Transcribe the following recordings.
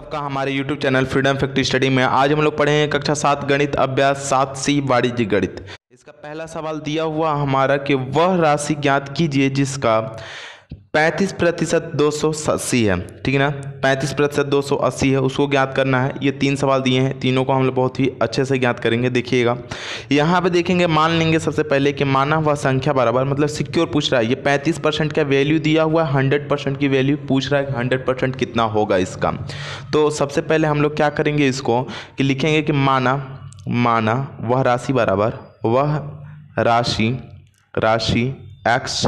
सबका हमारे YouTube channel freedom factory study में आज हम लोग पढ़े हैं कक्षा सात गणित अभ्यास सात सी वाणिज्य गणित इसका पहला सवाल दिया हुआ हमारा कि वह राशि ज्ञात कीजिए जिसका पैंतीस प्रतिशत दो सौ अस्सी है ठीक है ना पैंतीस प्रतिशत दो सौ अस्सी है उसको ज्ञात करना है ये तीन सवाल दिए हैं तीनों को हम लोग बहुत ही अच्छे से ज्ञात करेंगे देखिएगा यहाँ पे देखेंगे मान लेंगे सबसे पहले कि माना हुआ संख्या बराबर मतलब सिक्योर पूछ रहा है ये पैंतीस परसेंट का वैल्यू दिया हुआ है हंड्रेड परसेंट की वैल्यू पूछ रहा है हंड्रेड परसेंट कितना होगा इसका तो सबसे पहले हम लोग क्या करेंगे इसको कि लिखेंगे कि माना माना वह राशि बराबर वह राशि राशि एक्स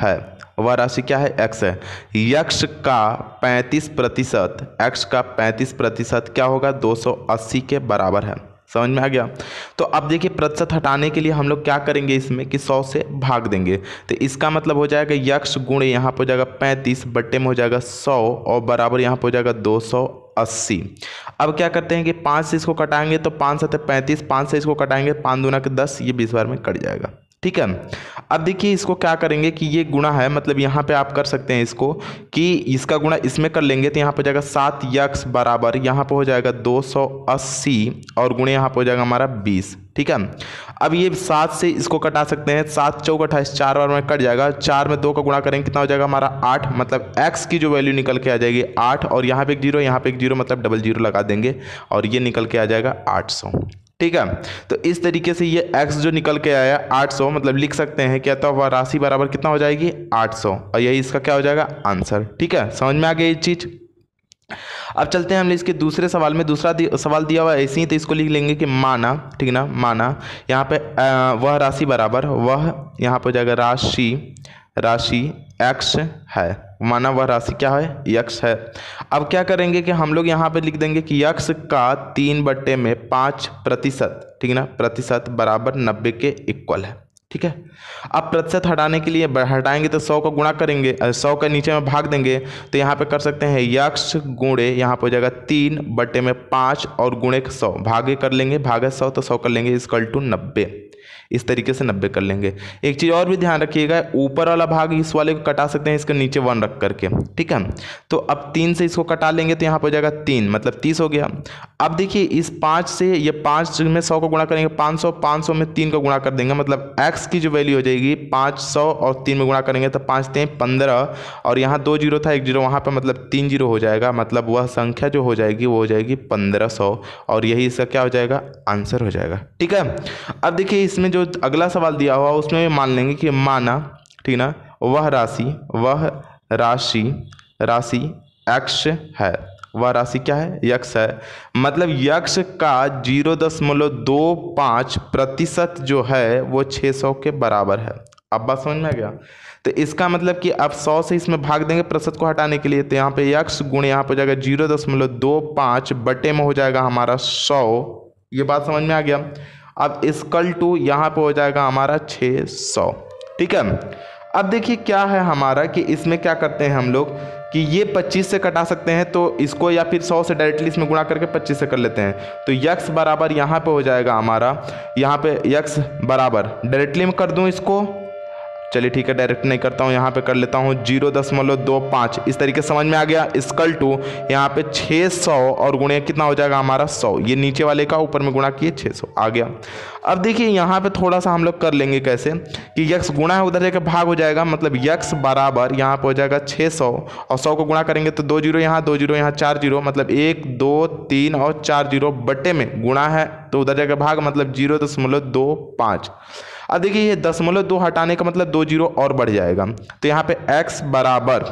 है वह राशि क्या है एक्स है यक्ष का पैंतीस प्रतिशत एक्स का पैंतीस प्रतिशत क्या होगा 280 के बराबर है समझ में आ गया तो अब देखिए प्रतिशत हटाने के लिए हम लोग क्या करेंगे इसमें कि सौ से भाग देंगे तो इसका मतलब हो जाएगा यक्ष गुण यहाँ पर हो जाएगा पैंतीस बट्टे में हो जाएगा सौ और बराबर यहाँ पर हो जाएगा दो सौ अस्सी अब क्या करते हैं कि पाँच से इसको कटाएंगे तो पाँच सत्य पैंतीस पाँच से इसको कटाएंगे पाँच दूना के दस ये बीस बार में कट जाएगा ठीक है अब देखिए इसको क्या करेंगे कि ये गुणा है मतलब यहाँ पे आप कर सकते हैं इसको कि इसका गुणा इसमें कर लेंगे तो यहाँ पर जाएगा सात यक्स बराबर यहाँ पर हो जाएगा दो सौ अस्सी और गुणे यहाँ पर हो जाएगा हमारा बीस ठीक है अब ये सात से इसको कटा सकते हैं सात चौक अट्ठाईस चार बार में कट जाएगा चार में दो का गुणा करेंगे कितना हो जाएगा हमारा आठ मतलब एक्स की जो वैल्यू निकल के आ जाएगी आठ और यहाँ पे एक जीरो यहाँ पे एक जीरो मतलब डबल जीरो लगा देंगे और ये निकल के आ जाएगा आठ सौ ठीक है तो इस तरीके से ये x जो निकल के आया 800 मतलब लिख सकते हैं क्या तो वह राशि बराबर कितना हो जाएगी 800 और यही इसका क्या हो जाएगा आंसर ठीक है समझ में आ गया ये चीज़ अब चलते हैं हमने इसके दूसरे सवाल में दूसरा दि, सवाल दिया हुआ ऐसे ही तो इसको लिख लेंगे कि माना ठीक ना माना यहाँ पे वह राशि बराबर वह यहाँ पर हो जाएगा राशि राशि एक्स है माना वह राशि क्या है यक्ष है अब क्या करेंगे कि हम लोग यहाँ पे लिख देंगे कि यक्ष का तीन बट्टे में पाँच प्रतिशत ठीक ना प्रतिशत बराबर नब्बे के इक्वल है ठीक है अब प्रतिशत हटाने के लिए हटाएंगे तो सौ का गुणा करेंगे सौ के नीचे में भाग देंगे तो यहाँ पे कर सकते हैं यक्ष गुणे यहाँ पे हो जाएगा तीन बटे में पाँच और गुणे सौ भागे कर लेंगे भागे सौ तो सौ कर लेंगे इसकल टू नब्बे इस तरीके से नब्बे कर लेंगे एक चीज़ और भी ध्यान रखिएगा ऊपर वाला भाग इस वाले को कटा सकते हैं इसके नीचे वन रख करके ठीक है तो अब तीन से इसको कटा लेंगे तो यहाँ पर हो जाएगा तीन मतलब तीस हो गया अब देखिए इस पाँच से ये पाँच में सौ को गुणा करेंगे पाँच सौ पाँच सौ में तीन को गुणा कर देंगे मतलब एक्स की जो वैल्यू हो जाएगी पाँच सौ और तीन में गुणा करेंगे तो पाँच तीन पंद्रह और यहाँ दो जीरो था एक जीरो वहाँ पर मतलब तीन जीरो हो जाएगा मतलब वह संख्या जो हो जाएगी वो हो जाएगी पंद्रह सौ और यही इसका क्या हो जाएगा आंसर हो जाएगा ठीक है अब देखिए इसमें जो अगला सवाल दिया हुआ उसमें मान लेंगे कि माना ठीक ना वह राशि वह राशि राशि एक्स है वह राशि क्या है यक्ष है मतलब यक्ष का जीरो दशमलव दो पाँच प्रतिशत जो है वो छः सौ के बराबर है अब बात समझ में आ गया तो इसका मतलब कि अब सौ से इसमें भाग देंगे प्रतिशत को हटाने के लिए तो यहाँ पे यक्ष गुण यहाँ पर जाएगा जीरो दशमलव दो पाँच बटे में हो जाएगा हमारा सौ ये बात समझ में आ गया अब स्कल टू यहाँ पे हो जाएगा हमारा 600 सौ ठीक है अब देखिए क्या है हमारा कि इसमें क्या करते हैं हम लोग कि ये 25 से कटा सकते हैं तो इसको या फिर 100 से डायरेक्टली इसमें गुणा करके 25 से कर लेते हैं तो यक्स बराबर यहाँ पे हो जाएगा हमारा यहाँ पे यक्स बराबर डायरेक्टली मैं कर दूँ इसको चलिए ठीक है डायरेक्ट नहीं करता हूँ यहाँ पे कर लेता हूँ जीरो दशमलव दो पाँच इस तरीके समझ में आ गया स्कल टू यहाँ पे छः सौ और गुणे कितना हो जाएगा हमारा सौ ये नीचे वाले का ऊपर में गुणा किए छः सौ आ गया अब देखिए यहाँ पे थोड़ा सा हम लोग कर लेंगे कैसे कि यक्स गुणा है उधर जाकर भाग हो जाएगा मतलब यक्स बराबर यहाँ पे हो जाएगा छः सौ और सौ को गुणा करेंगे तो दो जीरो यहाँ दो जीरो यहाँ चार जीरो मतलब एक दो तीन और चार जीरो बटे में गुणा है तो उधर जाकर भाग मतलब जीरो दशमलव दो पाँच अब देखिए ये दशमलव दो हटाने का मतलब दो जीरो और बढ़ जाएगा तो यहाँ पे एक्स बराबर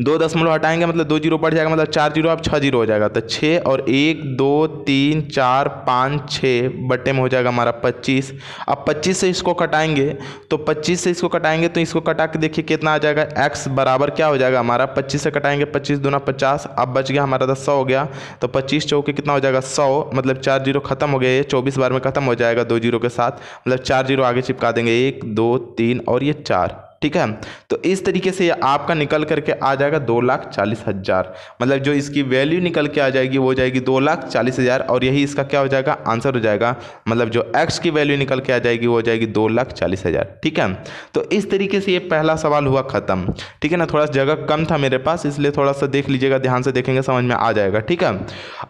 दो दशमलव हटाएंगे मतलब दो जीरो बढ़ जाएगा मतलब चार जीरो आप छः जीरो हो जाएगा तो छः और एक दो तीन चार पाँच छः बटे में हो जाएगा हमारा पच्चीस अब पच्चीस से इसको कटाएंगे तो पच्चीस से इसको कटाएंगे तो इसको कटा के देखिए कितना आ जाएगा एक्स बराबर क्या हो जाएगा हमारा पच्चीस से कटाएंगे पच्चीस ना पचास अब बच गया हमारा दस तो सौ हो गया तो पच्चीस चौके कितना हो जाएगा सौ मतलब चार जीरो खत्म हो गया ये चौबीस बार में खत्म हो जाएगा दो जीरो के साथ मतलब चार जीरो आगे चिपका देंगे एक दो तीन और ये चार ठीक है तो इस तरीके से आपका निकल करके आ जाएगा दो लाख चालीस हज़ार मतलब जो इसकी वैल्यू निकल के आ जाएगी वो जाएगी दो लाख चालीस हज़ार और यही इसका क्या हो जाएगा आंसर हो जाएगा मतलब जो एक्स की वैल्यू निकल के आ जाएगी वो हो जाएगी दो लाख चालीस हज़ार मतलब ठीक है तो इस तरीके से ये पहला सवाल हुआ ख़त्म ठीक है ना थोड़ा सा जगह कम था मेरे पास इसलिए थोड़ा सा देख लीजिएगा ध्यान से देखेंगे समझ में आ जाएगा ठीक है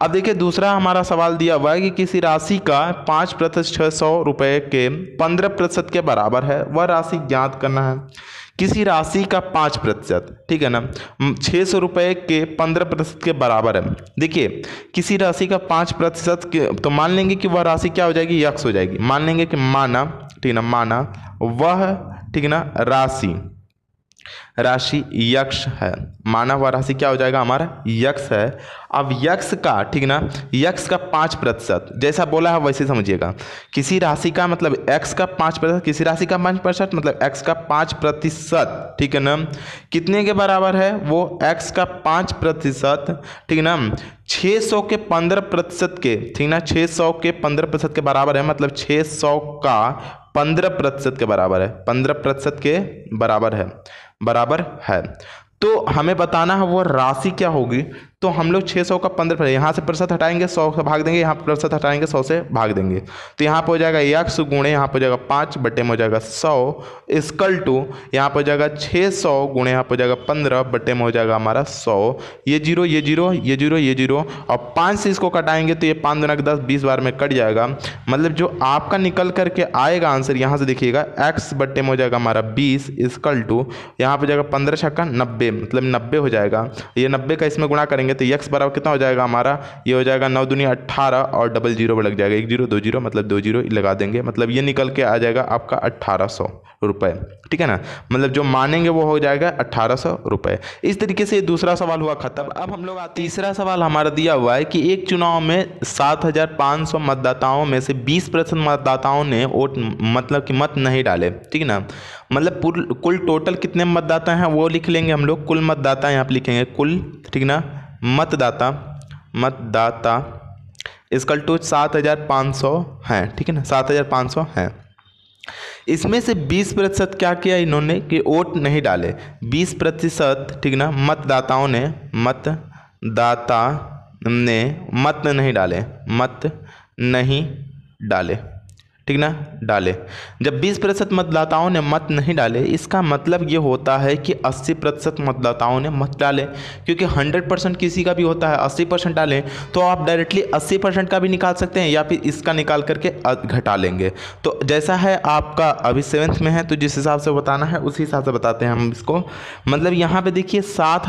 अब देखिए दूसरा हमारा सवाल दिया हुआ है कि किसी राशि का पाँच प्रतिशत छः सौ रुपये के पंद्रह प्रतिशत के बराबर है वह राशि ज्ञात करना है किसी राशि का पाँच प्रतिशत ठीक है ना छः सौ रुपये के पंद्रह प्रतिशत के बराबर है देखिए किसी राशि का पाँच प्रतिशत तो मान लेंगे कि वह राशि क्या हो जाएगी यक्ष हो जाएगी मान लेंगे कि माना ठीक है ना माना वह ठीक है ना राशि राशि यक्ष है मानव राशि क्या हो जाएगा हमारा यक्ष है अब यक्ष का ठीक ना यक्ष का पाँच प्रतिशत जैसा बोला है वैसे समझिएगा किसी राशि का मतलब एक्स का पाँच प्रतिशत किसी राशि का पाँच प्रतिशत मतलब एक्स का पाँच प्रतिशत ठीक है ना कितने के बराबर है वो एक्स का पाँच प्रतिशत ठीक ना छः सौ के पंद्रह प्रतिशत के ठीक ना छः सौ के पंद्रह प्रतिशत के बराबर है मतलब छः सौ का पंद्रह प्रतिशत के बराबर है पंद्रह प्रतिशत के बराबर है बराबर है तो हमें बताना है वह राशि क्या होगी तो हम लोग छः सौ का पंद्रह पर यहाँ से प्रतिशत हटाएंगे सौ से भाग देंगे यहाँ प्रतिशत हटाएंगे सौ से भाग देंगे तो यहाँ पर हो जाएगा यक्स गुणे यहाँ पर हो जाएगा पाँच बटे में हो जाएगा सौ स्कल टू यहाँ पर हो जाएगा छः सौ गुणे यहाँ पर हो जाएगा पंद्रह बटे में हो जाएगा हमारा सौ ये जीरो ये जीरो ये जीरो ये जीरो और पाँच से इसको कटाएंगे तो ये पाँच दोनों दस बीस बार में कट जाएगा मतलब जो आपका निकल करके आएगा आंसर यहाँ से देखिएगा एक्स बट्टे में हो जाएगा हमारा बीस स्कल टू यहाँ पर हो जाएगा पंद्रह छक्का नब्बे मतलब नब्बे हो जाएगा ये नब्बे का इसमें गुणा करेंगे करेंगे तो यक्स बराबर कितना हो जाएगा हमारा ये हो जाएगा नौ दुनिया अट्ठारह और डबल जीरो पर लग जाएगा एक जीरो दो जीरो मतलब दो जीरो लगा देंगे मतलब ये निकल के आ जाएगा आपका अट्ठारह सौ रुपये ठीक है ना मतलब जो मानेंगे वो हो जाएगा अट्ठारह सौ रुपये इस तरीके से दूसरा सवाल हुआ खत्म अब हम लोग तीसरा सवाल हमारा दिया हुआ है कि एक चुनाव में सात हजार पाँच सौ मतदाताओं में से बीस प्रतिशत मतदाताओं ने वोट मतलब कि मत नहीं डाले ठीक है ना मतलब कुल टोटल कितने मतदाता हैं वो लिख लेंगे हम लोग कुल मतदाता यहाँ पर लिखेंगे कुल ठीक ना मतदाता मतदाता इसकल टू तो सात हज़ार पाँच सौ हैं ठीक है ना सात हज़ार पाँच सौ हैं इसमें से 20 प्रतिशत क्या किया इन्होंने कि वोट नहीं डाले 20 प्रतिशत ठीक ना मतदाताओं ने मतदाता ने मत नहीं डाले मत नहीं डाले ठीक ना डाले जब 20 प्रतिशत मतदाताओं ने मत नहीं डाले इसका मतलब ये होता है कि 80 प्रतिशत मतदाताओं ने मत डाले क्योंकि 100 परसेंट किसी का भी होता है 80 परसेंट डालें तो आप डायरेक्टली 80 परसेंट का भी निकाल सकते हैं या फिर इसका निकाल करके घटा लेंगे तो जैसा है आपका अभी सेवन्थ में है तो जिस हिसाब से बताना है उसी हिसाब से बताते हैं हम इसको मतलब यहाँ पर देखिए सात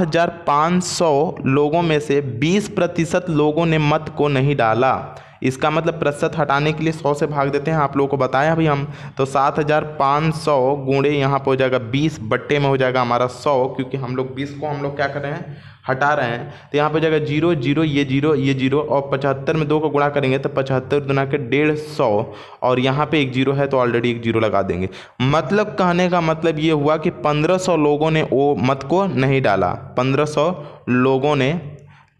लोगों में से बीस प्रतिशत लोगों ने मत को नहीं डाला इसका मतलब प्रतिशत हटाने के लिए सौ से भाग देते हैं आप लोगों को बताया अभी हम तो सात हज़ार पाँच सौ गुणे यहाँ पर हो जाएगा बीस बट्टे में हो जाएगा हमारा सौ क्योंकि हम लोग बीस को हम लोग क्या कर रहे हैं हटा रहे हैं तो यहाँ पर हो जाएगा जीरो जीरो ये जीरो ये जीरो और पचहत्तर में दो को गुणा करेंगे तो पचहत्तर दुना के डेढ़ सौ और यहाँ पर एक जीरो है तो ऑलरेडी एक जीरो लगा देंगे मतलब कहने का मतलब ये हुआ कि पंद्रह सौ लोगों ने वो मत को नहीं डाला पंद्रह सौ लोगों ने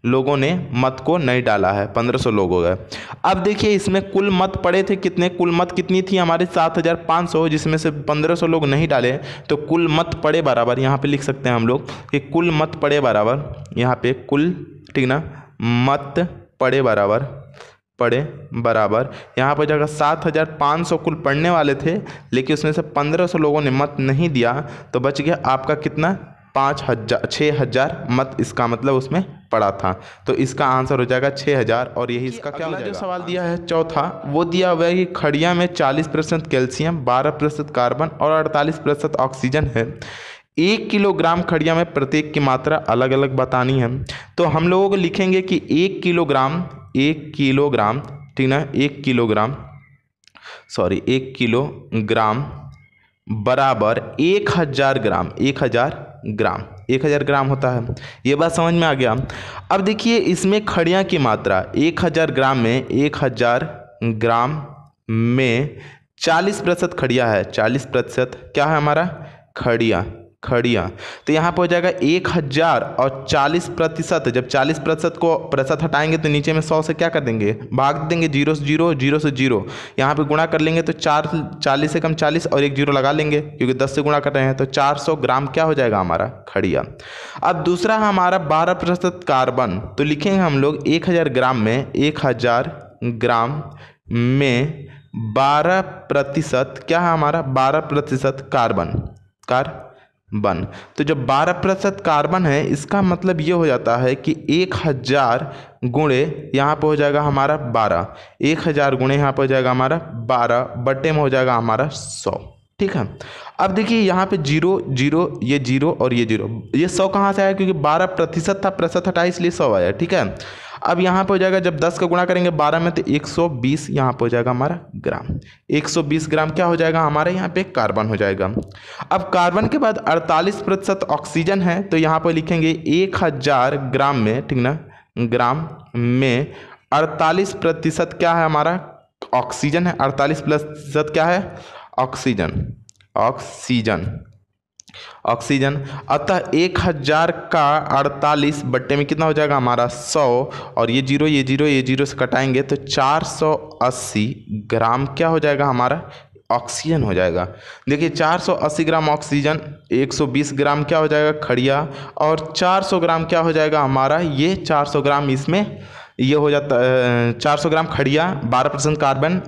लोगों ने मत को नहीं डाला है पंद्रह सौ लोगों का अब देखिए इसमें कुल मत पड़े थे कितने कुल मत कितनी थी हमारे सात हज़ार पाँच सौ जिसमें से पंद्रह सौ लोग नहीं डाले तो कुल मत पड़े बराबर यहाँ पे लिख सकते हैं हम लोग कि कुल मत पड़े बराबर यहाँ पे कुल ठीक ना मत पड़े बराबर पड़े बराबर यहाँ पर जगह सात हज़ार पाँच सौ कुल पढ़ने वाले थे लेकिन उसमें से पंद्रह सौ लोगों ने मत नहीं दिया तो बच गया आपका कितना पाँच हजार छः हज़ार मत इसका मतलब उसमें पड़ा था तो इसका आंसर हो जाएगा छः हज़ार और यही इसका क्या हो जाएगा? जो सवाल दिया है चौथा वो दिया हुआ है कि खड़िया में चालीस प्रतिशत कैल्शियम बारह प्रतिशत कार्बन और अड़तालीस प्रतिशत ऑक्सीजन है एक किलोग्राम खड़िया में प्रत्येक की मात्रा अलग अलग बतानी है तो हम लोगों को लिखेंगे कि एक किलोग्राम एक किलोग्राम ठीक ना एक किलोग्राम सॉरी एक किलोग्राम बराबर एक हज़ार ग्राम एक हज़ार ग्राम एक हज़ार ग्राम होता है ये बात समझ में आ गया अब देखिए इसमें खड़िया की मात्रा एक हज़ार ग्राम में एक हज़ार ग्राम में चालीस प्रतिशत खड़िया है चालीस प्रतिशत क्या है हमारा खड़िया खड़िया तो यहाँ पर हो जाएगा एक हज़ार और चालीस प्रतिशत जब चालीस प्रतिशत को प्रतिशत हटाएंगे तो नीचे में सौ से क्या कर देंगे भाग देंगे जीरो से जीरो जीरो से जीरो यहाँ पे गुणा कर लेंगे तो चार चालीस से कम चालीस और एक जीरो लगा लेंगे क्योंकि दस से गुणा कर रहे हैं तो चार सौ ग्राम क्या हो जाएगा हमारा खड़िया अब दूसरा हमारा बारह प्रतिशत कार्बन तो लिखेंगे हम लोग एक हज़ार ग्राम में एक हज़ार ग्राम में बारह प्रतिशत क्या है हमारा बारह प्रतिशत कार्बन कार वन तो जब बारह प्रतिशत कार्बन है इसका मतलब ये हो जाता है कि एक हज़ार गुणे यहाँ पर हो जाएगा हमारा बारह एक हज़ार गुणे यहाँ पर हो जाएगा हमारा बारह बटे में हो जाएगा हमारा सौ ठीक है अब देखिए यहाँ पे जीरो जीरो ये जीरो और ये जीरो ये सौ कहाँ से आया क्योंकि बारह प्रतिशत था प्रतिशत हटा इसलिए सौ आया ठीक है अब यहाँ पे हो जाएगा जब दस का गुणा करेंगे बारह में तो एक सौ बीस यहाँ पर हो जाएगा हमारा ग्राम एक सौ बीस ग्राम क्या हो जाएगा हमारे यहाँ पे कार्बन हो जाएगा अब कार्बन के बाद अड़तालीस प्रतिशत ऑक्सीजन है तो यहाँ पर लिखेंगे एक हज़ार ग्राम में ठीक ना ग्राम में अड़तालीस प्रतिशत क्या है हमारा ऑक्सीजन है अड़तालीस प्रतिशत क्या है ऑक्सीजन ऑक्सीजन ऑक्सीजन अतः एक हज़ार का अड़तालीस बट्टे में कितना हो जाएगा हमारा सौ और ये जीरो ये जीरो ये जीरो से कटाएंगे तो चार सौ अस्सी ग्राम क्या हो जाएगा हमारा ऑक्सीजन हो जाएगा देखिए 480 ग्राम ऑक्सीजन 120 ग्राम क्या हो जाएगा खड़िया और 400 ग्राम क्या हो जाएगा हमारा ये 400 ग्राम इसमें ये हो जाता है चार सौ ग्राम खड़िया बारह परसेंट कार्बन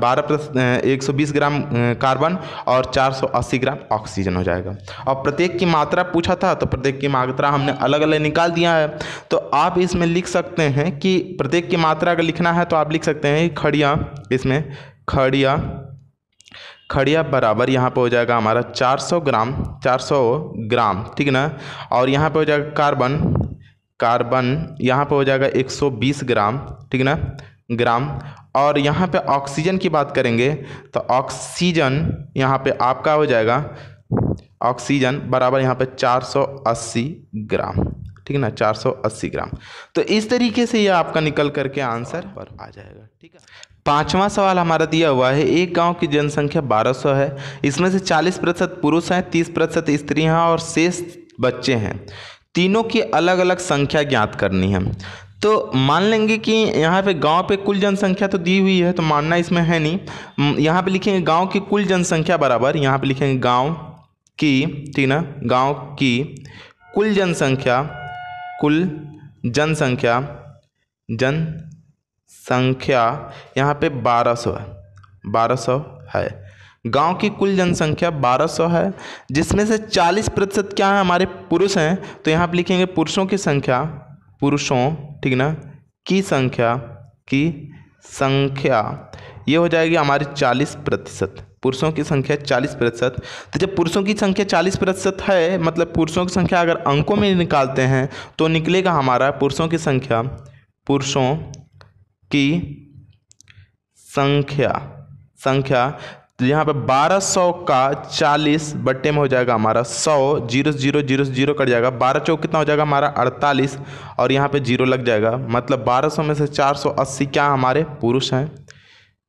बारह एक सौ बीस ग्राम कार्बन और चार सौ अस्सी ग्राम ऑक्सीजन हो जाएगा और प्रत्येक की मात्रा पूछा था तो प्रत्येक की मात्रा हमने अलग अलग निकाल दिया है तो आप इसमें लिख सकते हैं कि प्रत्येक की मात्रा अगर लिखना है तो आप लिख सकते हैं खड़िया इसमें खड़िया खड़िया बराबर यहाँ पर हो जाएगा हमारा चार ग्राम चार ग्राम ठीक ना और यहाँ पर हो जाएगा कार्बन कार्बन यहाँ पे हो जाएगा 120 ग्राम ठीक है ना ग्राम और यहाँ पे ऑक्सीजन की बात करेंगे तो ऑक्सीजन यहाँ पे आपका हो जाएगा ऑक्सीजन बराबर यहाँ पे 480 ग्राम ठीक है ना 480 ग्राम तो इस तरीके से ये आपका निकल करके आंसर पर आ जाएगा ठीक है पांचवा सवाल हमारा दिया हुआ है एक गांव की जनसंख्या 1200 है इसमें से 40 प्रतिशत पुरुष हैं 30 प्रतिशत स्त्री हैं और शेष बच्चे हैं तीनों की अलग अलग संख्या ज्ञात करनी है तो मान लेंगे कि यहाँ पे गांव पे कुल जनसंख्या तो दी हुई है तो मानना इसमें है नहीं यहाँ पे लिखेंगे गांव की कुल जनसंख्या बराबर यहाँ पे लिखेंगे गांव की ठीक ना गांव की कुल जनसंख्या कुल जनसंख्या जनसंख्या यहाँ पे बारह सौ है बारह सौ है गांव की कुल जनसंख्या 1200 है जिसमें से 40 प्रतिशत क्या है हमारे पुरुष हैं तो यहाँ पर लिखेंगे पुरुषों की संख्या पुरुषों ठीक ना की संख्या की संख्या ये हो जाएगी हमारी 40 प्रतिशत पुरुषों की संख्या 40 प्रतिशत तो जब पुरुषों की संख्या 40 प्रतिशत है मतलब पुरुषों की संख्या अगर अंकों में निकालते हैं तो निकलेगा हमारा पुरुषों की संख्या पुरुषों की संख्या संख्या तो यहाँ पे 1200 का 40 बट्टे में हो जाएगा हमारा 100 zero zero zero zero cut जाएगा बारह चौक कितना हो जाएगा हमारा 48 और यहाँ पे जीरो लग जाएगा मतलब 1200 में से 480 क्या हमारे पुरुष हैं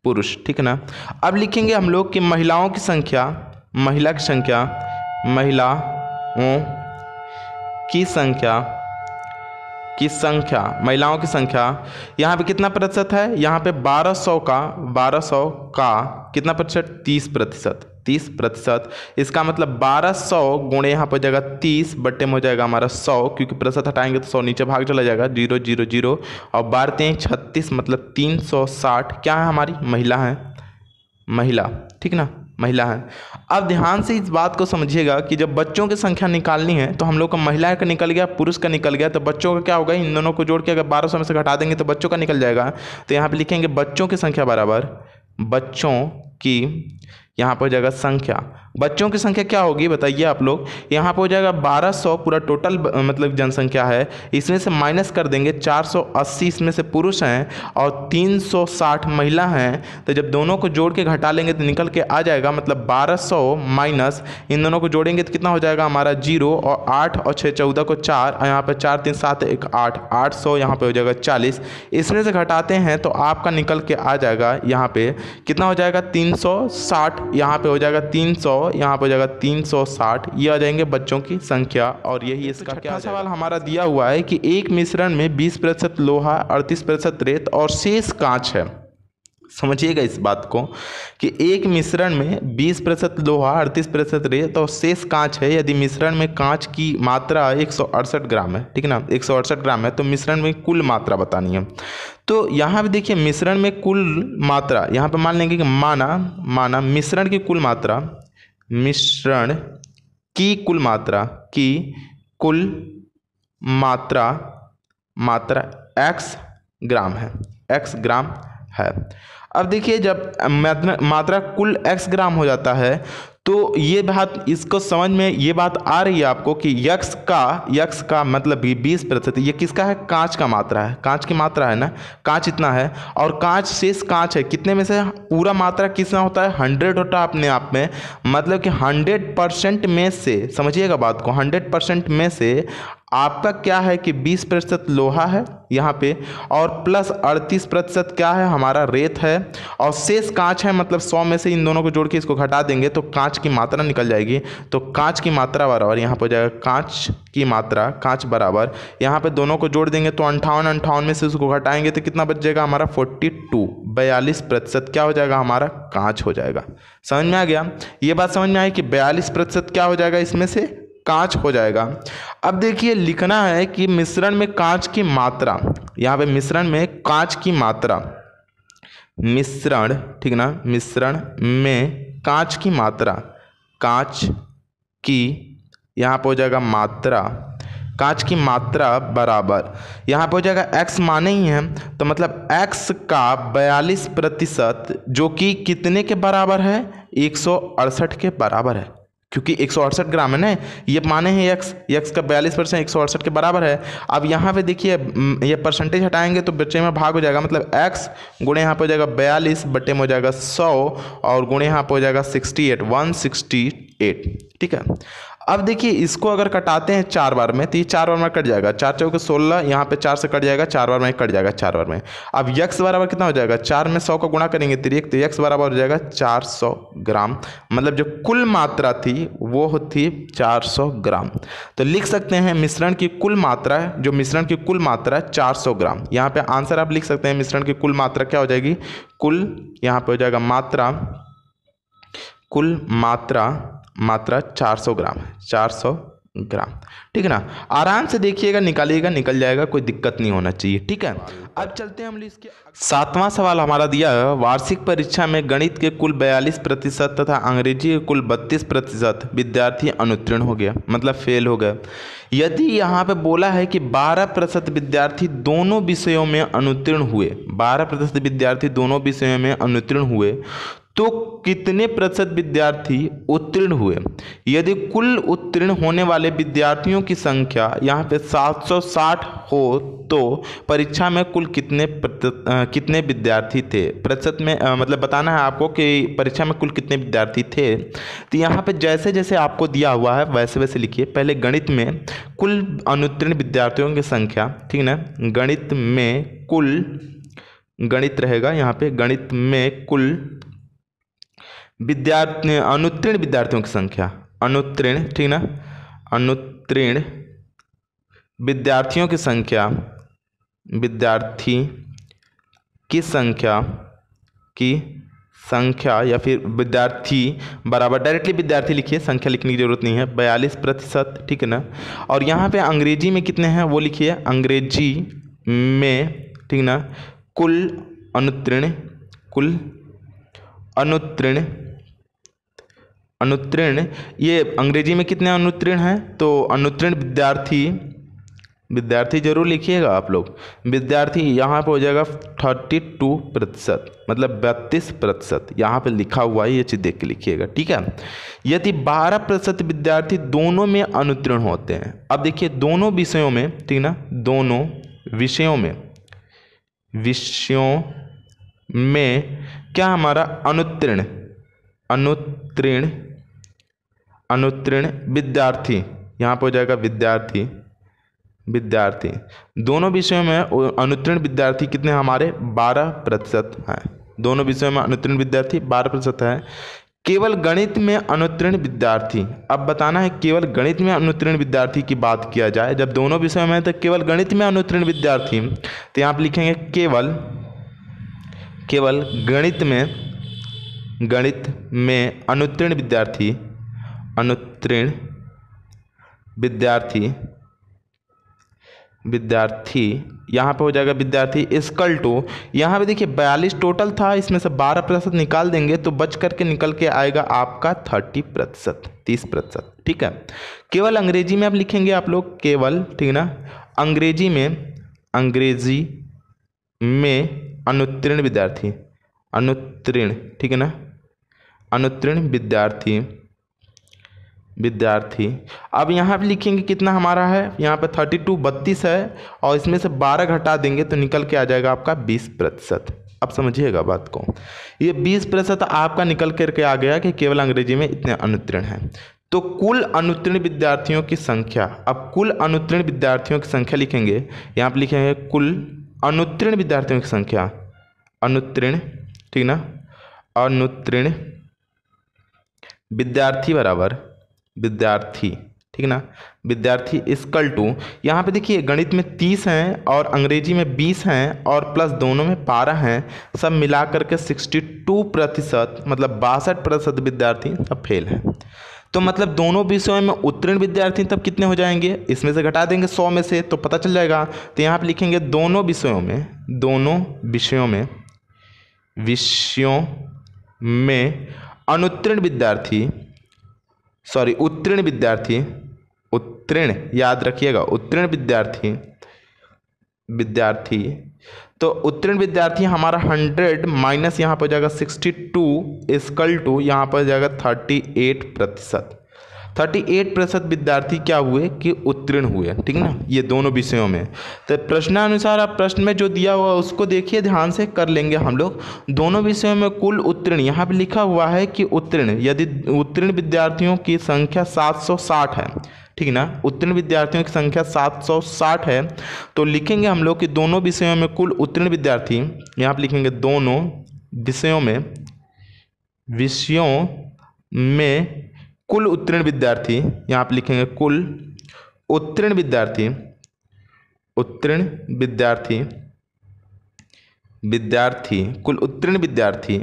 पुरुष ठीक है ना अब लिखेंगे हम लोग कि महिलाओं की संख्या महिला की संख्या महिलाओं की संख्या की संख्या महिलाओं की संख्या यहाँ पे कितना प्रतिशत है यहाँ पे 1200 का 1200 का कितना प्रतिशत 30 प्रतिशत तीस प्रतिशत इसका मतलब बारह सौ गुणे यहाँ पर जाएगा तीस बट्टे में हो जाएगा हमारा सौ क्योंकि प्रतिशत हटाएंगे तो सौ नीचे भाग चला जाएगा जीरो जीरो जीरो और तीन छत्तीस मतलब तीन सौ साठ क्या है हमारी महिला है महिला ठीक ना महिला है अब ध्यान से इस बात को समझिएगा कि जब बच्चों की संख्या निकालनी है तो हम लोग का महिला का निकल गया पुरुष का निकल गया तो बच्चों का क्या होगा इन दोनों को जोड़ के अगर बारह सौ में से घटा देंगे तो बच्चों का निकल जाएगा तो यहाँ पर लिखेंगे बच्चों की संख्या बराबर बच्चों की यहाँ पर हो जाएगा संख्या बच्चों की संख्या क्या होगी बताइए आप लोग यहाँ पर हो जाएगा बारह सौ पूरा टोटल मतलब जनसंख्या है इसमें से माइनस कर देंगे चार सौ अस्सी इसमें से पुरुष हैं और तीन सौ साठ महिला हैं तो जब दोनों को जोड़ के घटा लेंगे तो निकल के आ जाएगा मतलब बारह सौ माइनस इन दोनों को जोड़ेंगे तो कितना हो जाएगा हमारा जीरो और आठ और छः चौदह को चार और यहाँ पर चार तीन सात एक आठ आठ सौ यहाँ पर हो जाएगा चालीस इसमें से घटाते हैं तो आपका निकल के आ जाएगा यहाँ पर कितना हो जाएगा तीन सौ साठ यहाँ पर हो जाएगा तीन सौ यहाँ पर जाएगा तीन सौ साठ ये आ जाएंगे बच्चों की संख्या और यही तो इसका तो क्या सवाल हमारा दिया हुआ है कि एक मिश्रण में बीस प्रतिशत लोहा अड़तीस प्रतिशत रेत और शेष कांच है समझिएगा इस बात को कि एक मिश्रण में 20 प्रतिशत लोहा अड़तीस प्रतिशत रेत और शेष कांच है यदि मिश्रण में कांच की मात्रा एक ग्राम है ठीक है ना एक ग्राम है तो मिश्रण में कुल मात्रा बतानी है तो यहाँ भी देखिए मिश्रण में कुल मात्रा यहाँ पर मान लेंगे कि माना माना मिश्रण की कुल मात्रा मिश्रण की कुल मात्रा की कुल मात्रा मात्रा x ग्राम है x ग्राम है अब देखिए जब मात्रा कुल x ग्राम हो जाता है तो ये बात इसको समझ में ये बात आ रही है आपको कि यक्ष का यक्ष का मतलब भी बीस प्रतिशत ये किसका है कांच का मात्रा है कांच की मात्रा है ना कांच इतना है और कांच शेष कांच है कितने में से पूरा मात्रा कितना होता है हंड्रेड होता है अपने आप में मतलब कि हंड्रेड परसेंट में से समझिएगा बात को हंड्रेड परसेंट में से आपका क्या है कि 20 प्रतिशत लोहा है यहाँ पे और प्लस 38 प्रतिशत क्या है हमारा रेत है और शेष कांच है मतलब 100 में से इन दोनों को जोड़ के इसको घटा देंगे तो कांच की मात्रा निकल जाएगी तो कांच की मात्रा बराबर यहाँ पर हो जाएगा कांच की मात्रा कांच बराबर यहाँ पे दोनों को जोड़ देंगे तो अंठावन अंठावन में से उसको घटाएंगे तो कितना बच जाएगा हमारा फोर्टी टू बयालीस प्रतिशत क्या हो जाएगा हमारा कांच हो जाएगा समझ में आ गया ये बात समझ में आई कि बयालीस प्रतिशत क्या हो जाएगा इसमें से कांच हो जाएगा अब देखिए लिखना है कि मिश्रण में कांच की मात्रा यहाँ पे मिश्रण में कांच की मात्रा मिश्रण ठीक ना मिश्रण में कांच की मात्रा कांच की यहाँ पर हो जाएगा मात्रा कांच की मात्रा बराबर यहाँ पर हो जाएगा x माने ही हैं तो मतलब x का 42 प्रतिशत जो कि कितने के बराबर है एक के बराबर है क्योंकि एक सौ अड़सठ ग्राम है ना ये माने हैं यक्स यक्स का बयालीस परसेंट एक सौ अड़सठ के बराबर है अब यहाँ पे देखिए ये परसेंटेज हटाएंगे तो बच्चे में भाग हो जाएगा मतलब एक्स गुणे यहाँ पे हो जाएगा बयालीस बट्टे में हो जाएगा सौ और गुणे यहाँ पे हो जाएगा sixty eight one sixty eight ठीक है अब देखिए इसको अगर कटाते हैं चार बार में तो ये चार बार में कट जाएगा चार चौके सोलह यहाँ पे चार से कट जाएगा चार बार में कट जाएगा चार बार में अब यक्स बराबर कितना हो जाएगा चार में सौ का गुणा करेंगे तिरिक तो, तो यक्स बराबर हो जाएगा चार सौ ग्राम मतलब जो कुल मात्रा थी वो थी चार सौ ग्राम तो लिख सकते हैं मिश्रण की कुल मात्रा जो मिश्रण की कुल मात्रा चार सौ ग्राम यहाँ पर आंसर आप लिख सकते हैं मिश्रण की कुल मात्रा क्या हो जाएगी कुल यहाँ पर हो जाएगा मात्रा कुल मात्रा मात्रा 400 ग्राम है 400 ग्राम ठीक है ना आराम से देखिएगा निकालिएगा निकल जाएगा कोई दिक्कत नहीं होना चाहिए ठीक है अब चलते हैं हम इसके सातवां सवाल हमारा दिया है वार्षिक परीक्षा में गणित के कुल बयालीस प्रतिशत तथा अंग्रेजी के कुल बत्तीस प्रतिशत विद्यार्थी अनुत्तीर्ण हो गया मतलब फेल हो गया यदि यहाँ पे बोला है कि बारह प्रतिशत विद्यार्थी दोनों विषयों में अनुत्तीर्ण हुए बारह प्रतिशत विद्यार्थी दोनों विषयों में अनुत्तीर्ण हुए तो कितने प्रतिशत विद्यार्थी उत्तीर्ण हुए यदि कुल उत्तीर्ण होने वाले विद्यार्थियों की संख्या यहाँ पे 760 हो तो परीक्षा में कुल कितने कितने विद्यार्थी थे प्रतिशत में आ, मतलब बताना है आपको कि परीक्षा में कुल कितने विद्यार्थी थे तो यहाँ पे जैसे जैसे आपको दिया हुआ है वैसे वैसे लिखिए पहले गणित में कुल अनुत्तीर्ण विद्यार्थियों की संख्या ठीक है न गणित में कुल गणित रहेगा यहाँ पे गणित में कुल विद्यार्थी अनुत्तीर्ण विद्यार्थियों की संख्या अनुत्तीर्ण ठीक ना अनुत्तीर्ण विद्यार्थियों की संख्या विद्यार्थी की संख्या की संख्या या फिर विद्यार्थी बराबर डायरेक्टली विद्यार्थी लिखिए संख्या लिखने की ज़रूरत नहीं है बयालीस प्रतिशत ठीक है ना और यहाँ पे अंग्रेजी में कितने हैं वो लिखिए अंग्रेजी में ठीक ना कुल अनुत्तीर्ण कुल अनुत्तीर्ण अनुत्तीर्ण ये अंग्रेजी में कितने अनुत्तीर्ण हैं तो अनुत्तीर्ण विद्यार्थी विद्यार्थी जरूर लिखिएगा आप लोग विद्यार्थी यहाँ पे हो जाएगा थर्टी टू प्रतिशत मतलब बत्तीस प्रतिशत यहाँ पर लिखा हुआ है ये चीज़ देख के लिखिएगा ठीक है यदि बारह प्रतिशत विद्यार्थी दोनों में अनुत्तीर्ण होते हैं अब देखिए दोनों विषयों में ठीक ना दोनों विषयों में विषयों में क्या हमारा अनुत्तीर्ण अनुत्तीर्ण अनुत्तीर्ण विद्यार्थी यहाँ पर हो जाएगा विद्यार्थी विद्यार्थी दोनों विषयों में अनुत्तीर्ण विद्यार्थी कितने हमारे बारह प्रतिशत हैं दोनों विषयों में अनुत्तीर्ण विद्यार्थी बारह प्रतिशत है केवल गणित में अनुत्तीर्ण विद्यार्थी अब बताना है केवल गणित में अनुत्तीर्ण विद्यार्थी की बात किया जाए जब दोनों विषयों में तो केवल गणित में अनुत्तीर्ण विद्यार्थी तो यहाँ पर लिखेंगे केवल केवल गणित में गणित में अनुत्तीर्ण विद्यार्थी अनुत्तीर्ण विद्यार्थी विद्यार्थी यहाँ पे हो जाएगा विद्यार्थी स्कल टू यहाँ पे देखिए बयालीस टोटल था इसमें से बारह प्रतिशत निकाल देंगे तो बच करके निकल के आएगा आपका थर्टी प्रतिशत तीस प्रतिशत ठीक है केवल अंग्रेजी में आप लिखेंगे आप लोग केवल ठीक है ना अंग्रेजी में अंग्रेजी में अनुत्तीर्ण विद्यार्थी अनुत्तीर्ण ठीक है ना अनुत्तीर्ण विद्यार्थी विद्यार्थी अब यहाँ पर लिखेंगे कितना हमारा है यहाँ पे थर्टी टू बत्तीस है और इसमें से बारह घटा देंगे तो निकल के आ जाएगा आपका बीस प्रतिशत अब समझिएगा बात को ये बीस प्रतिशत आपका निकल करके आ गया कि केवल अंग्रेजी में इतने अनुत्तीर्ण हैं तो कुल अनुत्तीर्ण विद्यार्थियों की संख्या अब कुल अनुत्तीर्ण विद्यार्थियों की संख्या लिखेंगे यहाँ पर लिखेंगे कुल अनुत्तीर्ण विद्यार्थियों की संख्या अनुत्तीर्ण ठीक ना अनुत्तीर्ण विद्यार्थी बराबर विद्यार्थी ठीक ना विद्यार्थी स्कल टू यहाँ पे देखिए गणित में तीस हैं और अंग्रेजी में बीस हैं और प्लस दोनों में बारह हैं सब मिला करके सिक्सटी टू प्रतिशत मतलब बासठ प्रतिशत विद्यार्थी सब फेल हैं तो मतलब दोनों विषयों में उत्तीर्ण विद्यार्थी तब कितने हो जाएंगे इसमें से घटा देंगे सौ में से तो पता चल जाएगा तो यहाँ पर लिखेंगे दोनों विषयों में दोनों विषयों में विषयों में अनुत्तीर्ण विद्यार्थी सॉरी उत्तीर्ण विद्यार्थी उत्तीर्ण याद रखिएगा उत्तीर्ण विद्यार्थी विद्यार्थी तो उत्तीर्ण विद्यार्थी हमारा हंड्रेड माइनस यहाँ पर जाएगा सिक्सटी टू स्कल टू यहाँ पर जाएगा थर्टी एट प्रतिशत थर्टी एट प्रतिशत विद्यार्थी क्या हुए कि उत्तीर्ण हुए ठीक ना हाँ। ये दोनों विषयों में तो प्रश्नानुसार आप प्रश्न में जो दिया हुआ उसको देखिए ध्यान से कर लेंगे हम लोग दोनों विषयों में कुल उत्तीर्ण यहाँ पर लिखा हुआ है कि उत्तीर्ण यदि उत्तीर्ण विद्यार्थियों की संख्या सात सौ साठ है ठीक ना उत्तीर्ण विद्यार्थियों की संख्या 760 है तो लिखेंगे हम लोग कि दोनों विषयों में कुल उत्तीर्ण विद्यार्थी यहाँ पर लिखेंगे दोनों विषयों में विषयों में कुल उत्तीर्ण विद्यार्थी यहाँ आप लिखेंगे कुल उत्तीर्ण विद्यार्थी उत्तीर्ण विद्यार्थी विद्यार्थी कुल उत्तीर्ण विद्यार्थी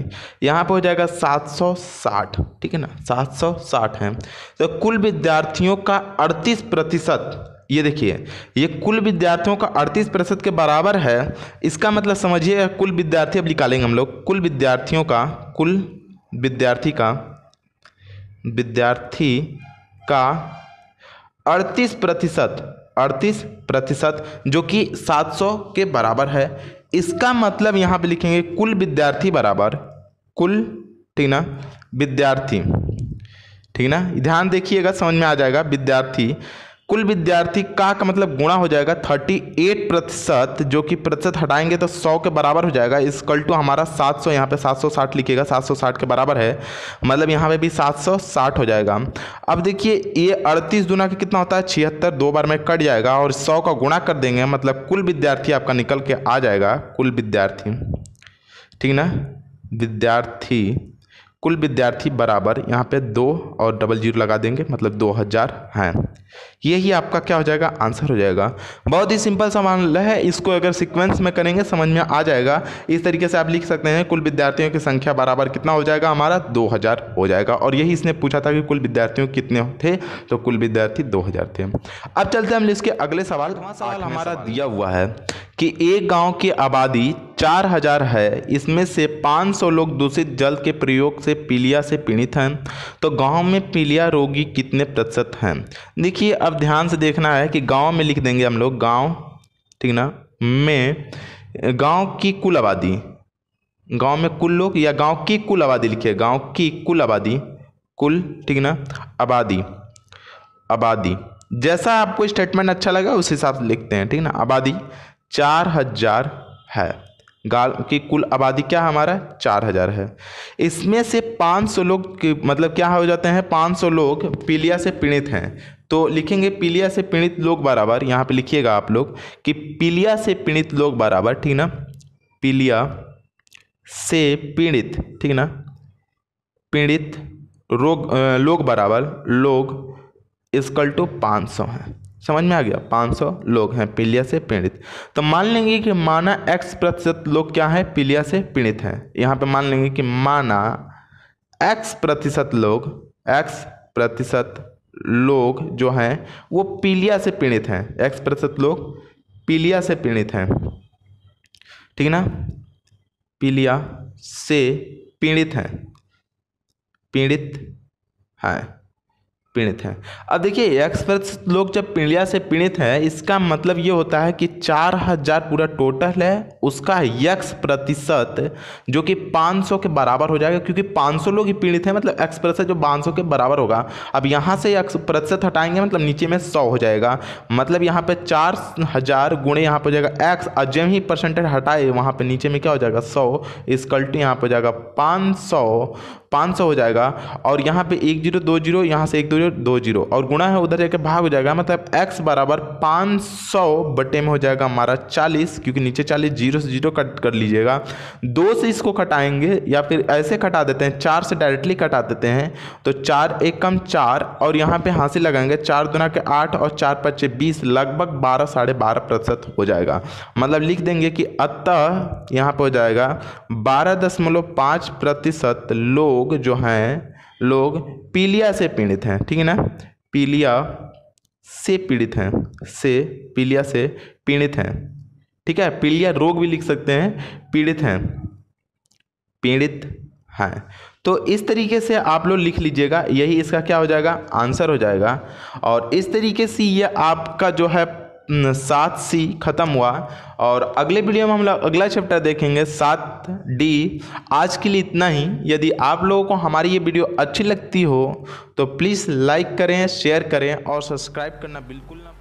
यहाँ पे हो जाएगा 760 ठीक है ना 760 है तो कुल विद्यार्थियों का 38 प्रतिशत ये देखिए ये कुल विद्यार्थियों का 38 प्रतिशत के बराबर है इसका मतलब समझिए कुल विद्यार्थी अब निकालेंगे हम लोग कुल विद्यार्थियों का कुल विद्यार्थी का विद्यार्थी का अड़तीस प्रतिशत अड़तीस प्रतिशत जो कि 700 के बराबर है इसका मतलब यहाँ पे लिखेंगे कुल विद्यार्थी बराबर कुल ठीक ना विद्यार्थी ठीक ना ध्यान देखिएगा समझ में आ जाएगा विद्यार्थी कुल विद्यार्थी का का मतलब गुणा हो जाएगा 38 प्रतिशत जो कि प्रतिशत हटाएंगे तो 100 के बराबर हो जाएगा इस कल टू हमारा 700 सौ यहाँ पे सात सौ 760 के बराबर है मतलब यहाँ पे भी 760 हो जाएगा अब देखिए ये 38 दुना के कितना होता है छिहत्तर दो बार में कट जाएगा और 100 का गुणा कर देंगे मतलब कुल विद्यार्थी आपका निकल के आ जाएगा कुल विद्यार्थी ठीक ना विद्यार्थी कुल विद्यार्थी बराबर यहाँ पे दो और डबल जीरो लगा देंगे मतलब दो हज़ार हैं यही आपका क्या हो जाएगा आंसर हो जाएगा बहुत ही सिंपल सवाल है इसको अगर सीक्वेंस में करेंगे समझ में आ जाएगा इस तरीके से आप लिख सकते हैं कुल विद्यार्थियों की संख्या बराबर कितना हो जाएगा हमारा दो हज़ार हो जाएगा और यही इसने पूछा था कि कुल विद्यार्थियों कितने थे तो कुल विद्यार्थी दो हज़ार थे अब चलते हम इसके अगले सवाल सवाल हमारा दिया हुआ है कि एक गांव की आबादी 4000 है इसमें से 500 लोग दूषित जल के प्रयोग से पीलिया से पीड़ित हैं तो गांव में पीलिया रोगी कितने प्रतिशत हैं देखिए अब ध्यान से देखना है कि गांव में लिख देंगे हम लोग गांव ठीक ना में गांव की कुल आबादी गांव में कुल लोग या गांव की कुल आबादी लिखिए गांव की कुल आबादी कुल ठीक ना आबादी आबादी जैसा आपको स्टेटमेंट अच्छा लगा उस हिसाब से लिखते हैं ठीक ना आबादी चार हज़ार है गाल की कुल आबादी क्या हमारा चार हज़ार है इसमें से पाँच सौ लोग मतलब क्या हो जाते हैं पाँच सौ लोग पीलिया से पीड़ित हैं तो लिखेंगे पीलिया से पीड़ित लोग बराबर यहाँ पे लिखिएगा आप लोग कि पीलिया से पीड़ित लोग बराबर ठीक ना पीलिया से पीड़ित ठीक ना पीड़ित रोग लोग बराबर लोग इसकल टू पाँच सौ हैं समझ में आ गया 500 लोग हैं पीलिया से पीड़ित तो मान लेंगे कि माना x प्रतिशत लोग क्या है पीलिया से पीड़ित हैं यहाँ पे मान लेंगे कि माना x प्रतिशत लोग x प्रतिशत लोग जो हैं वो पीलिया से पीड़ित हैं x प्रतिशत लोग पीलिया से पीड़ित हैं ठीक है ना पीलिया से पीड़ित हैं पीड़ित हैं पीड़ित हैं अब देखिए एक्सप्रेस लोग जब पीड़िया से पीड़ित हैं इसका मतलब ये होता है कि चार हजार पूरा टोटल है उसका यक्स प्रतिशत जो कि 500 के बराबर हो जाएगा क्योंकि 500 लोग ही पीड़ित हैं मतलब एक्स प्रतिशत जो 500 के बराबर होगा अब यहाँ से यक्स प्रतिशत हटाएंगे मतलब नीचे में सौ हो जाएगा मतलब यहाँ पर चार हज़ार गुणे यहाँ पर जाएगा एक्स अजय ही परसेंटेज हटाए वहाँ पर नीचे में क्या हो जाएगा सौ कल्टी यहाँ पर हो जाएगा पाँच पाँच सौ हो जाएगा और यहाँ पे एक जीरो दो जीरो यहाँ से एक दो जीरो दो जीरो और गुणा है उधर जाके भाग हो जाएगा मतलब एक्स बराबर पाँच सौ बटे में हो जाएगा हमारा चालीस क्योंकि नीचे चालीस जीरो से जीरो कट कर लीजिएगा दो से इसको कटाएंगे या फिर ऐसे कटा देते हैं चार से डायरेक्टली कटा देते हैं तो चार एक कम चार और यहाँ पे हाँसी लगाएंगे चार दुना के आठ और चार पच्चे बीस लगभग बारह साढ़े बारह प्रतिशत हो जाएगा मतलब लिख देंगे कि अतः यहाँ पे हो जाएगा बारह दशमलव पाँच प्रतिशत लोग लोग जो हैं लोग पीलिया से पीड़ित हैं ठीक है ना पीलिया से पीड़ित हैं से पीलिया से पीड़ित हैं ठीक है पीलिया रोग भी लिख सकते हैं पीड़ित हैं पीड़ित हैं तो इस तरीके से आप लोग लिख लीजिएगा यही इसका क्या हो जाएगा आंसर हो जाएगा और इस तरीके से ये आपका जो है सात सी ख़त्म हुआ और अगले वीडियो में हम लोग अगला चैप्टर देखेंगे सात डी आज के लिए इतना ही यदि आप लोगों को हमारी ये वीडियो अच्छी लगती हो तो प्लीज़ लाइक करें शेयर करें और सब्सक्राइब करना बिल्कुल ना